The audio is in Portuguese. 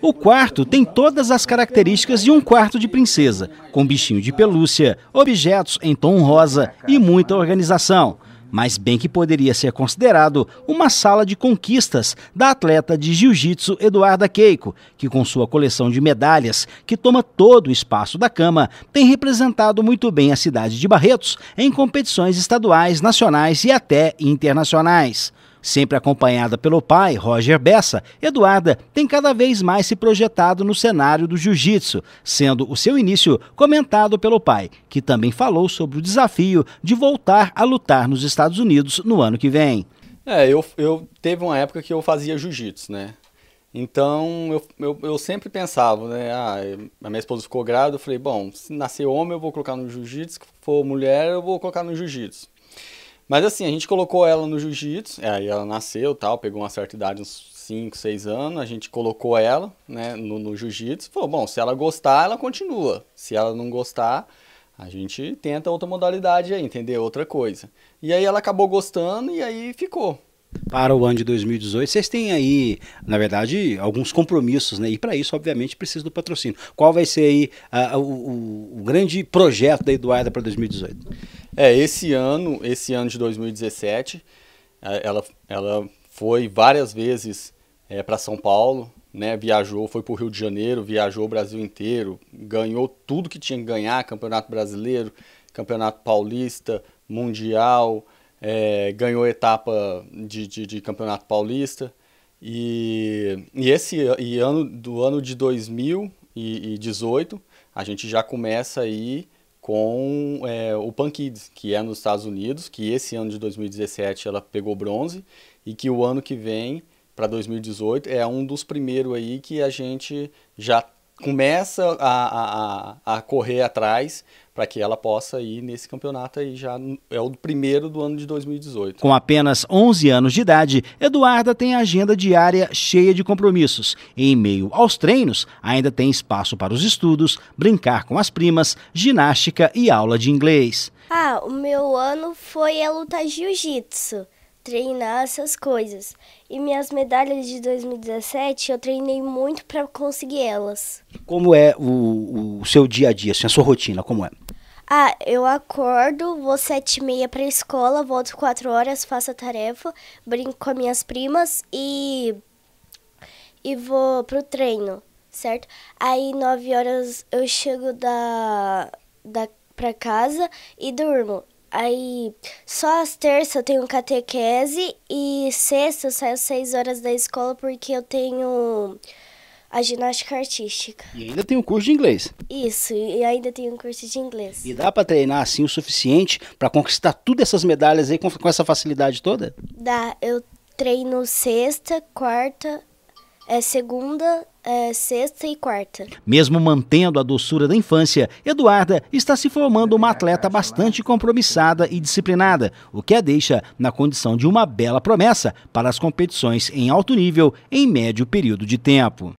O quarto tem todas as características de um quarto de princesa, com bichinho de pelúcia, objetos em tom rosa e muita organização. Mas bem que poderia ser considerado uma sala de conquistas da atleta de jiu-jitsu Eduarda Keiko, que com sua coleção de medalhas, que toma todo o espaço da cama, tem representado muito bem a cidade de Barretos em competições estaduais, nacionais e até internacionais. Sempre acompanhada pelo pai, Roger Bessa, Eduarda tem cada vez mais se projetado no cenário do jiu-jitsu, sendo o seu início comentado pelo pai, que também falou sobre o desafio de voltar a lutar nos Estados Unidos no ano que vem. É, eu, eu teve uma época que eu fazia jiu-jitsu, né? Então eu, eu, eu, sempre pensava, né? Ah, a minha esposa ficou grávida, eu falei, bom, se nascer homem eu vou colocar no jiu-jitsu, se for mulher eu vou colocar no jiu-jitsu. Mas assim, a gente colocou ela no jiu-jitsu, é, aí ela nasceu tal, pegou uma certa idade, uns 5, 6 anos, a gente colocou ela né, no, no jiu-jitsu. Falou, bom, se ela gostar, ela continua. Se ela não gostar, a gente tenta outra modalidade aí, entender outra coisa. E aí ela acabou gostando e aí ficou. Para o ano de 2018, vocês têm aí, na verdade, alguns compromissos, né? E para isso, obviamente, precisa do patrocínio. Qual vai ser aí ah, o, o grande projeto da Eduarda para 2018? É, esse ano, esse ano de 2017, é, ela, ela foi várias vezes é, para São Paulo, né? Viajou, foi para o Rio de Janeiro, viajou o Brasil inteiro, ganhou tudo que tinha que ganhar, Campeonato Brasileiro, Campeonato Paulista, Mundial, é, ganhou etapa de, de, de, Campeonato Paulista. E, e esse e ano do ano de 2018, a gente já começa aí com é, o Pan Kids, que é nos Estados Unidos, que esse ano de 2017 ela pegou bronze e que o ano que vem, para 2018, é um dos primeiros aí que a gente já começa a, a, a correr atrás para que ela possa ir nesse campeonato aí já é o primeiro do ano de 2018. Com apenas 11 anos de idade, Eduarda tem a agenda diária cheia de compromissos. Em meio aos treinos, ainda tem espaço para os estudos, brincar com as primas, ginástica e aula de inglês. Ah, o meu ano foi a luta jiu-jitsu treinar essas coisas. E minhas medalhas de 2017, eu treinei muito para conseguir elas. Como é o, o seu dia a dia, assim, a sua rotina, como é? Ah, eu acordo, vou sete e meia para a escola, volto quatro horas, faço a tarefa, brinco com minhas primas e e vou pro treino, certo? Aí nove horas eu chego da da para casa e durmo. Aí, só às terças eu tenho catequese e sexta eu saio às seis horas da escola porque eu tenho a ginástica artística. E ainda tem um curso de inglês. Isso, e ainda tem um curso de inglês. E dá para treinar assim o suficiente para conquistar todas essas medalhas aí com, com essa facilidade toda? Dá, eu treino sexta, quarta, é, segunda, é, sexta e quarta. Mesmo mantendo a doçura da infância, Eduarda está se formando uma atleta bastante compromissada e disciplinada, o que a deixa na condição de uma bela promessa para as competições em alto nível em médio período de tempo.